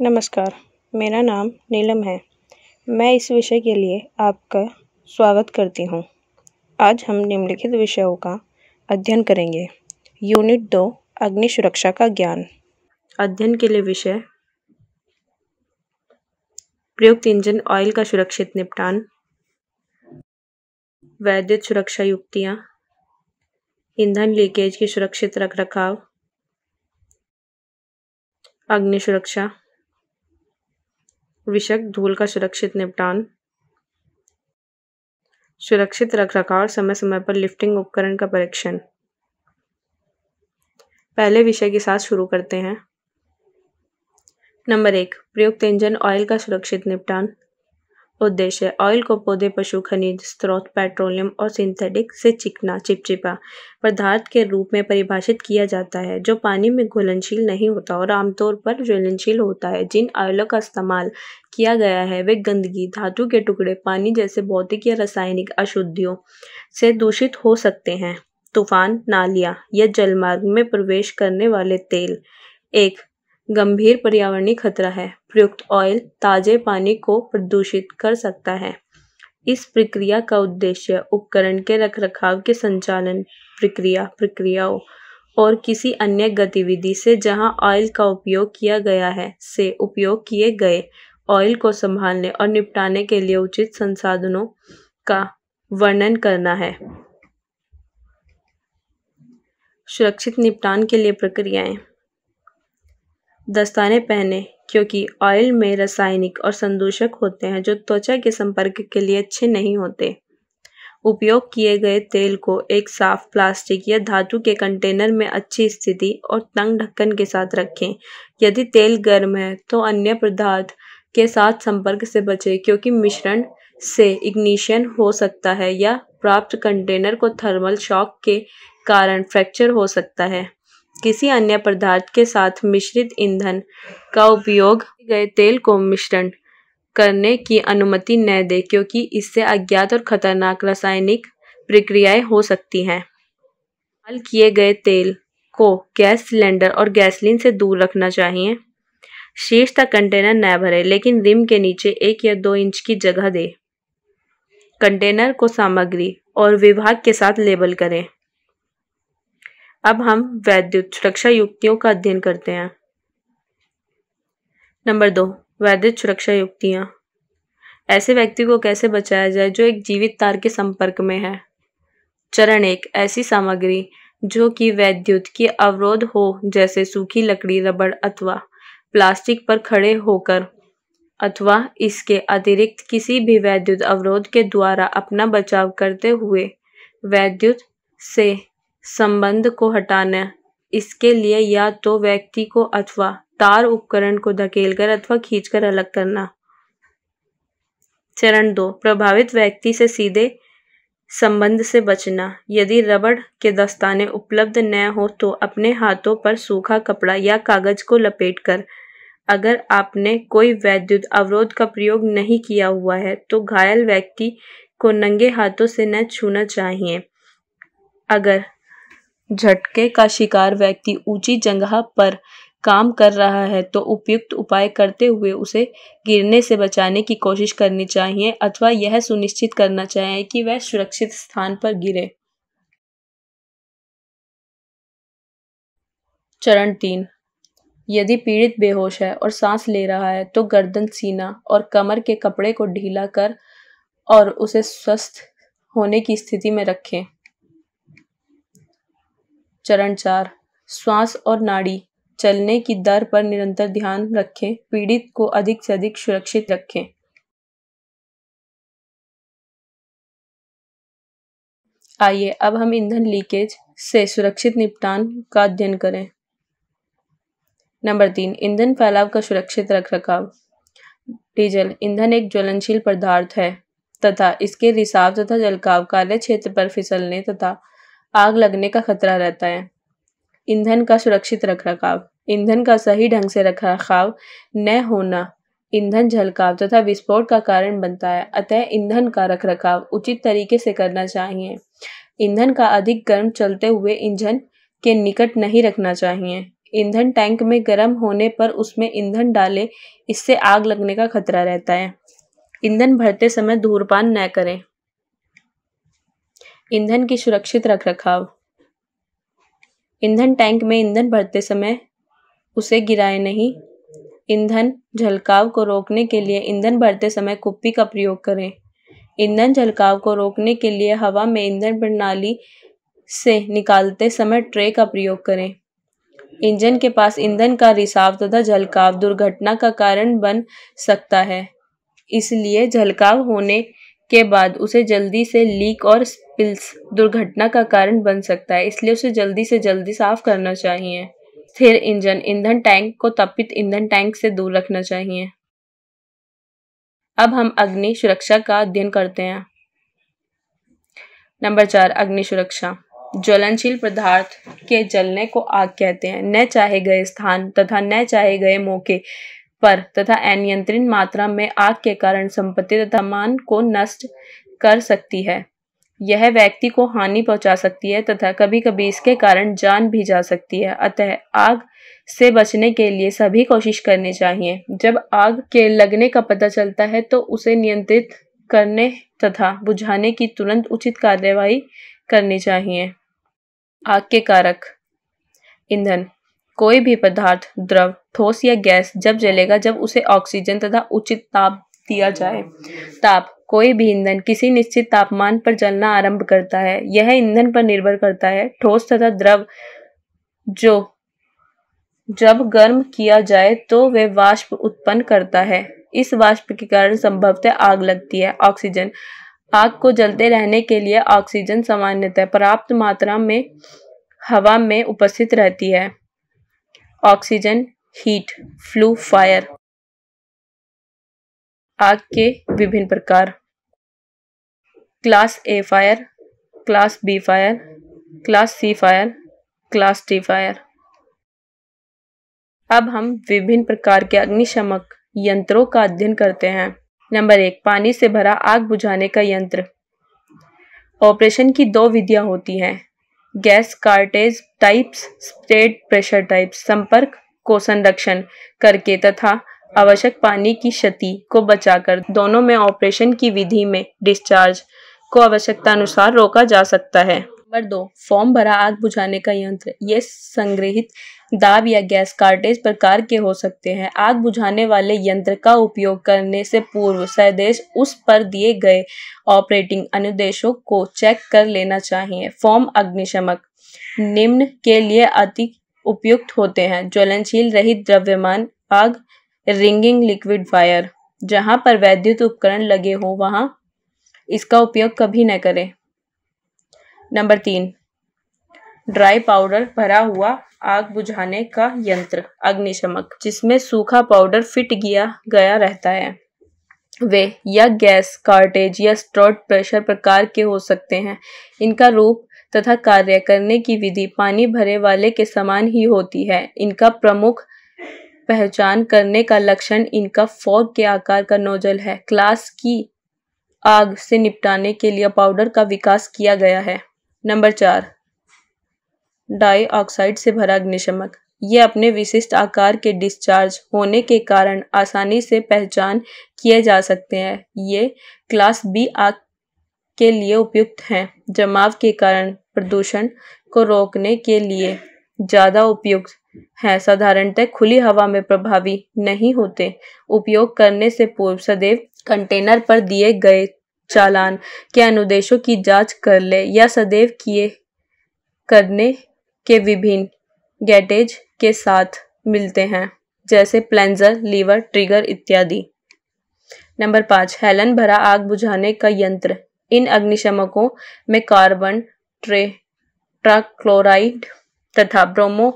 नमस्कार मेरा नाम नीलम है मैं इस विषय के लिए आपका स्वागत करती हूँ आज हम निम्नलिखित विषयों का अध्ययन करेंगे यूनिट दो अग्नि सुरक्षा का ज्ञान अध्ययन के लिए विषय प्रयुक्त इंजन ऑयल का सुरक्षित निपटान वैद्युत सुरक्षा युक्तियाँ ईंधन लीकेज की सुरक्षित रख रखाव अग्नि सुरक्षा विषक धूल का सुरक्षित निपटान सुरक्षित रखरखाव रखाव समय समय पर लिफ्टिंग उपकरण का परीक्षण पहले विषय के साथ शुरू करते हैं नंबर एक प्रयुक्त इंजन ऑयल का सुरक्षित निपटान उद्देश्य ऑयल को पौधे पशु खनिज स्रोत पेट्रोलियम और सिंथेटिक से चिकना चिपचिपा पदार्थ के रूप में परिभाषित किया जाता है जो पानी में घुलनशील नहीं होता और आमतौर पर ज्वलनशील होता है जिन ऑयलों का इस्तेमाल किया गया है वे गंदगी धातु के टुकड़े पानी जैसे भौतिक या रासायनिक अशुद्धियों से दूषित हो सकते हैं तूफान नालियाँ या जलमार्ग में प्रवेश करने वाले तेल एक गंभीर पर्यावरणीय खतरा है प्रयुक्त ऑयल ताजे पानी को प्रदूषित कर सकता है इस प्रक्रिया का उद्देश्य उपकरण के रखरखाव के संचालन प्रक्रिया प्रक्रियाओं और किसी अन्य गतिविधि से जहां ऑयल का उपयोग किया गया है से उपयोग किए गए ऑयल को संभालने और निपटाने के लिए उचित संसाधनों का वर्णन करना है सुरक्षित निपटान के लिए प्रक्रियाएं दस्ताने पहने क्योंकि ऑयल में रासायनिक और संदूषक होते हैं जो त्वचा के संपर्क के लिए अच्छे नहीं होते उपयोग किए गए तेल को एक साफ प्लास्टिक या धातु के कंटेनर में अच्छी स्थिति और तंग ढक्कन के साथ रखें यदि तेल गर्म है तो अन्य पदार्थ के साथ संपर्क से बचें क्योंकि मिश्रण से इग्निशन हो सकता है या प्राप्त कंटेनर को थर्मल शॉक के कारण फ्रैक्चर हो सकता है किसी अन्य पदार्थ के साथ मिश्रित ईंधन का उपयोग गए तेल को मिश्रण करने की अनुमति न दे क्योंकि इससे अज्ञात और खतरनाक रासायनिक प्रक्रियाएं हो सकती हैं हल किए गए तेल को गैस सिलेंडर और गैसलीन से दूर रखना चाहिए शीर्ष तक कंटेनर न भरे लेकिन रिम के नीचे एक या दो इंच की जगह दे कंटेनर को सामग्री और विभाग के साथ लेबल करें अब हम वैद्युत सुरक्षा युक्तियों का अध्ययन करते हैं नंबर दो वैद्युत सुरक्षा युक्तियाँ ऐसे व्यक्ति को कैसे बचाया जाए जो एक जीवित तार के संपर्क में है चरण एक ऐसी सामग्री जो कि वैद्युत की अवरोध हो जैसे सूखी लकड़ी रबड़ अथवा प्लास्टिक पर खड़े होकर अथवा इसके अतिरिक्त किसी भी वैद्युत अवरोध के द्वारा अपना बचाव करते हुए वैद्युत से संबंध को हटाना इसके लिए या तो व्यक्ति को अथवा तार उपकरण को धकेलकर अथवा खींचकर अलग करना चरण दो प्रभावित व्यक्ति से सीधे संबंध से बचना यदि रबड़ के दस्ताने उपलब्ध न हो तो अपने हाथों पर सूखा कपड़ा या कागज को लपेट कर अगर आपने कोई वैद्युत अवरोध का प्रयोग नहीं किया हुआ है तो घायल व्यक्ति को नंगे हाथों से न छूना चाहिए अगर झटके का शिकार व्यक्ति ऊंची जगह पर काम कर रहा है तो उपयुक्त उपाय करते हुए उसे गिरने से बचाने की कोशिश करनी चाहिए अथवा यह सुनिश्चित करना चाहिए कि वह सुरक्षित स्थान पर गिरे चरण तीन यदि पीड़ित बेहोश है और सांस ले रहा है तो गर्दन सीना और कमर के कपड़े को ढीला कर और उसे स्वस्थ होने की स्थिति में रखें चरण चार श्वास और नाड़ी चलने की दर पर निरंतर ध्यान रखें पीड़ित को अधिक से अधिक सुरक्षित रखें आइए अब हम ईंधन लीकेज से सुरक्षित निपटान का अध्ययन करें नंबर तीन ईंधन फैलाव का सुरक्षित रख रखाव डीजल ईंधन एक ज्वलनशील पदार्थ है तथा इसके रिसाव तथा जलकाव काले क्षेत्र पर फिसलने तथा आग लगने का खतरा रहता है ईंधन का सुरक्षित रखरखाव ईंधन का सही ढंग से रखरखाव न होना ईंधन झलकाव तथा विस्फोट का कारण बनता है अतः ईंधन का रखरखाव उचित तरीके से करना चाहिए ईंधन का अधिक गर्म चलते हुए इंजन के निकट नहीं रखना चाहिए ईंधन टैंक में गर्म होने पर उसमें ईंधन डाले इससे आग लगने का खतरा रहता है ईंधन भरते समय धूरपान न करें ईंधन की सुरक्षित रख रखाव ईंधन टैंक में ईंधन भरते समय उसे गिराए नहीं ईंधन झलकाव को रोकने के लिए ईंधन भरते समय कुप्पी का प्रयोग करें ईंधन झलकाव को रोकने के लिए हवा में ईंधन प्रणाली से निकालते समय ट्रे का प्रयोग करें इंजन के पास ईंधन का रिसाव तथा झलकाव दुर्घटना का कारण बन सकता है इसलिए झलकाव होने के बाद उसे जल्दी से लीक और स्पिल्स दुर्घटना का कारण बन सकता है इसलिए उसे जल्दी से जल्दी साफ करना चाहिए स्थिर इंजन ईंधन टैंक को तपित ईंधन टैंक से दूर रखना चाहिए अब हम अग्नि सुरक्षा का अध्ययन करते हैं नंबर चार अग्नि सुरक्षा ज्वलनशील पदार्थ के जलने को आग कहते हैं न चाहे गए स्थान तथा न चाहे गए मौके पर तथा अनियंत्रित मात्रा में आग के कारण संपत्ति तथा मान को नष्ट कर सकती है यह व्यक्ति को हानि पहुंचा सकती है तथा कभी कभी इसके कारण जान भी जा सकती है अतः आग से बचने के लिए सभी कोशिश करनी चाहिए जब आग के लगने का पता चलता है तो उसे नियंत्रित करने तथा बुझाने की तुरंत उचित कार्यवाही करनी चाहिए आग के कारक ईंधन कोई भी पदार्थ द्रव ठोस या गैस जब जलेगा जब उसे ऑक्सीजन तथा उचित ताप दिया जाए ताप कोई भी ईंधन किसी निश्चित तापमान पर जलना आरंभ करता है यह ईंधन पर निर्भर करता है ठोस तथा द्रव जो जब गर्म किया जाए तो वे वाष्प उत्पन्न करता है इस वाष्प के कारण संभवतः आग लगती है ऑक्सीजन आग को जलते रहने के लिए ऑक्सीजन सामान्यतः पर्याप्त मात्रा में हवा में उपस्थित रहती है ऑक्सीजन हीट फ्लू फायर आग के विभिन्न प्रकार class A fire class B fire class C fire class D fire अब हम विभिन्न प्रकार के अग्निशमक यंत्रों का अध्ययन करते हैं नंबर एक पानी से भरा आग बुझाने का यंत्र ऑपरेशन की दो विधियां होती हैं gas cartridge types spread pressure types संपर्क को संरक्षण करके तथा आवश्यक पानी की क्षति को बचाकर दोनों में ऑपरेशन की विधि में डिस्चार्ज को आवश्यकता अनुसार रोका जा सकता है नंबर दो फॉर्म भरा आग बुझाने का यंत्र ये संग्रहित दाब या गैस कार्टेज प्रकार के हो सकते हैं आग बुझाने वाले यंत्र का उपयोग करने से पूर्व सदेश उस पर दिए गए ऑपरेटिंग अनुदेशों को चेक कर लेना चाहिए फॉर्म अग्निशमक निम्न के लिए अति उपयुक्त होते हैं ज्वलनशील रहित द्रव्यमान आग रिंगिंग लिक्विड फायर जहाँ पर वैद्युत उपकरण लगे हो वहाँ इसका उपयोग कभी न करें नंबर तीन ड्राई पाउडर भरा हुआ आग बुझाने का यंत्र अग्निशमक जिसमें सूखा पाउडर फिट किया गया रहता है वे या गैस कार्टेज या स्ट्रॉट प्रेशर प्रकार के हो सकते हैं इनका रूप तथा कार्य करने की विधि पानी भरे वाले के समान ही होती है इनका प्रमुख पहचान करने का लक्षण इनका फॉग के आकार का नोजल है क्लास की आग से निपटाने के लिए पाउडर का विकास किया गया है नंबर चार डाई ऑक्साइड से भरा अग्निशमक ये अपने विशिष्ट आकार के डिस्चार्ज होने के कारण आसानी से पहचान किए जा सकते हैं ये क्लास बी आग के लिए उपयुक्त हैं जमाव के कारण प्रदूषण को रोकने के लिए ज़्यादा उपयुक्त हैं साधारणतः खुली हवा में प्रभावी नहीं होते उपयोग करने से पूर्व सदैव कंटेनर पर दिए गए चालान के अनुदेशों की जांच कर ले या सदैव किए करने के विभिन्न गैटेज के साथ मिलते हैं जैसे प्लेंजर लीवर ट्रिगर इत्यादि नंबर पाँच हेलन भरा आग बुझाने का यंत्र इन अग्निशमकों में कार्बन ट्रे ट्राक्लोराइड तथा 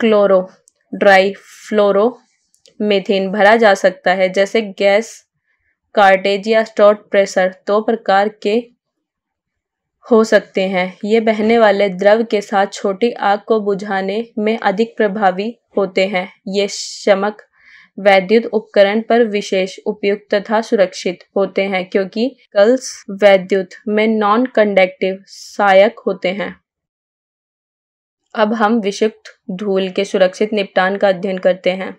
bromochlorodifluoromethane भरा जा सकता है जैसे गैस कार्टेज या स्टॉट प्रेशर दो प्रकार के हो सकते हैं ये बहने वाले द्रव के साथ छोटी आग को बुझाने में अधिक प्रभावी होते हैं ये चमक वैद्युत उपकरण पर विशेष उपयुक्त तथा सुरक्षित होते हैं क्योंकि कल्स वैद्युत में नॉन कंडक्टिव सहायक होते हैं अब हम विषुक्त धूल के सुरक्षित निपटान का अध्ययन करते हैं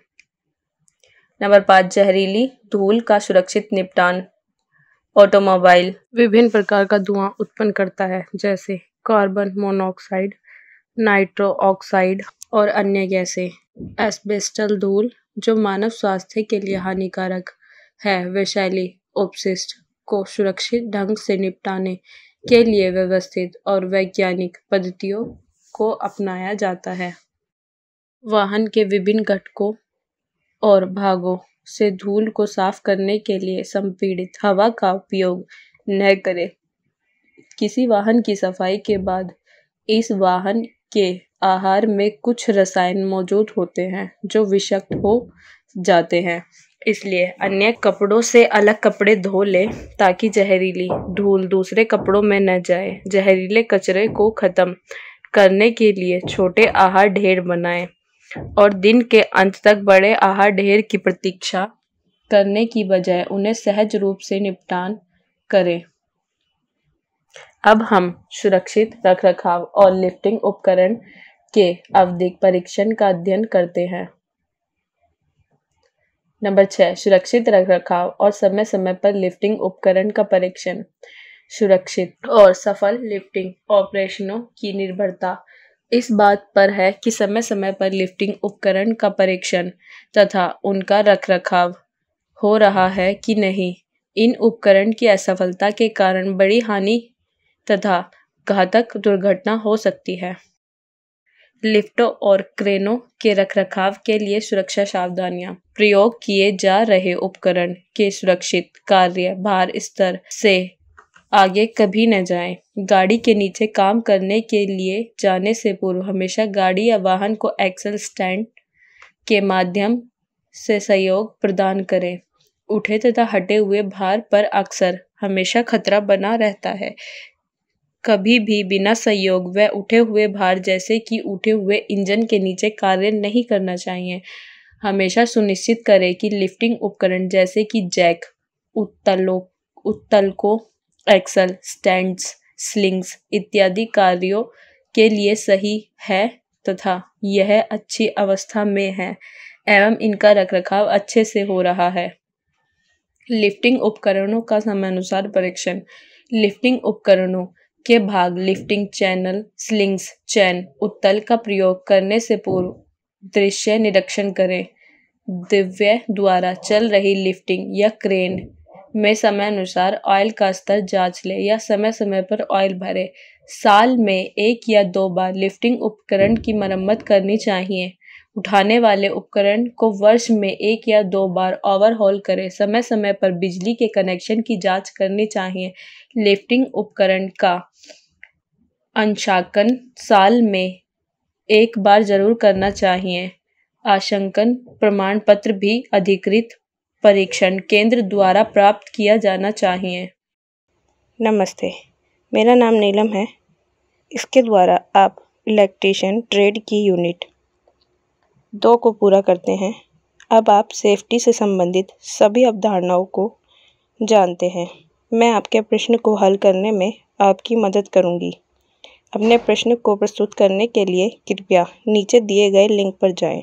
नंबर पाँच जहरीली धूल का सुरक्षित निपटान ऑटोमोबाइल विभिन्न प्रकार का धुआं उत्पन्न करता है जैसे कार्बन मोनोऑक्साइड नाइट्रो ऑक्साइड और अन्य गैसें एस्बेस्टल धूल जो मानव स्वास्थ्य के लिए हानिकारक है वैशैली उपशिष्ट को सुरक्षित ढंग से निपटाने के लिए व्यवस्थित और वैज्ञानिक पद्धतियों को अपनाया जाता है वाहन के विभिन्न घटकों और भागों से धूल को साफ करने के लिए संपीड़ित हवा का उपयोग न करें किसी वाहन की सफाई के बाद इस वाहन के आहार में कुछ रसायन मौजूद होते हैं जो विषक्त हो जाते हैं इसलिए अन्य कपड़ों से अलग कपड़े धो लें ताकि जहरीली धूल दूसरे कपड़ों में न जाए जहरीले कचरे को ख़त्म करने के लिए छोटे आहार ढेर बनाएं और दिन के अंत तक बड़े आहार ढेर की प्रतीक्षा करने की बजाय उन्हें सहज रूप से निपटान करें अब हम सुरक्षित रखरखाव और लिफ्टिंग उपकरण के आवधिक परीक्षण का अध्ययन करते हैं नंबर छः सुरक्षित रख रखाव और समय समय पर लिफ्टिंग उपकरण का परीक्षण सुरक्षित और सफल लिफ्टिंग ऑपरेशनों की निर्भरता इस बात पर है कि समय समय पर लिफ्टिंग उपकरण का परीक्षण तथा उनका रख रखाव हो रहा है कि नहीं इन उपकरण की असफलता के कारण बड़ी हानि तथा घातक दुर्घटना हो सकती है लिफ्टों और क्रेनों के रखरखाव के लिए सुरक्षा सावधानियां प्रयोग किए जा रहे उपकरण के सुरक्षित कार्य भार स्तर से आगे कभी न जाएं। गाड़ी के नीचे काम करने के लिए जाने से पूर्व हमेशा गाड़ी या वाहन को एक्सल स्टैंड के माध्यम से सहयोग प्रदान करें उठे तथा हटे हुए भार पर अक्सर हमेशा खतरा बना रहता है कभी भी बिना सहयोग व उठे हुए भार जैसे कि उठे हुए इंजन के नीचे कार्य नहीं करना चाहिए हमेशा सुनिश्चित करें कि लिफ्टिंग उपकरण जैसे कि जैक उत्तलों उत्तल को एक्सल स्टैंड्स स्लिंग्स इत्यादि कार्यों के लिए सही है तथा यह अच्छी अवस्था में है एवं इनका रखरखाव अच्छे से हो रहा है लिफ्टिंग उपकरणों का समयानुसार परीक्षण लिफ्टिंग उपकरणों के भाग लिफ्टिंग चैनल स्लिंग्स चैन उत्तल का प्रयोग करने से पूर्व दृश्य निरीक्षण करें दिव्य द्वारा चल रही लिफ्टिंग या क्रेन में समय अनुसार ऑयल का स्तर जांच लें या समय समय पर ऑयल भरे साल में एक या दो बार लिफ्टिंग उपकरण की मरम्मत करनी चाहिए उठाने वाले उपकरण को वर्ष में एक या दो बार ओवरहॉल करें समय समय पर बिजली के कनेक्शन की जांच करनी चाहिए लिफ्टिंग उपकरण का अंशांकन साल में एक बार जरूर करना चाहिए आशंकन प्रमाण पत्र भी अधिकृत परीक्षण केंद्र द्वारा प्राप्त किया जाना चाहिए नमस्ते मेरा नाम नीलम है इसके द्वारा आप इलेक्ट्रीशियन ट्रेड की यूनिट दो को पूरा करते हैं अब आप सेफ्टी से संबंधित सभी अवधारणाओं को जानते हैं मैं आपके प्रश्न को हल करने में आपकी मदद करूंगी। अपने प्रश्न को प्रस्तुत करने के लिए कृपया नीचे दिए गए लिंक पर जाएं।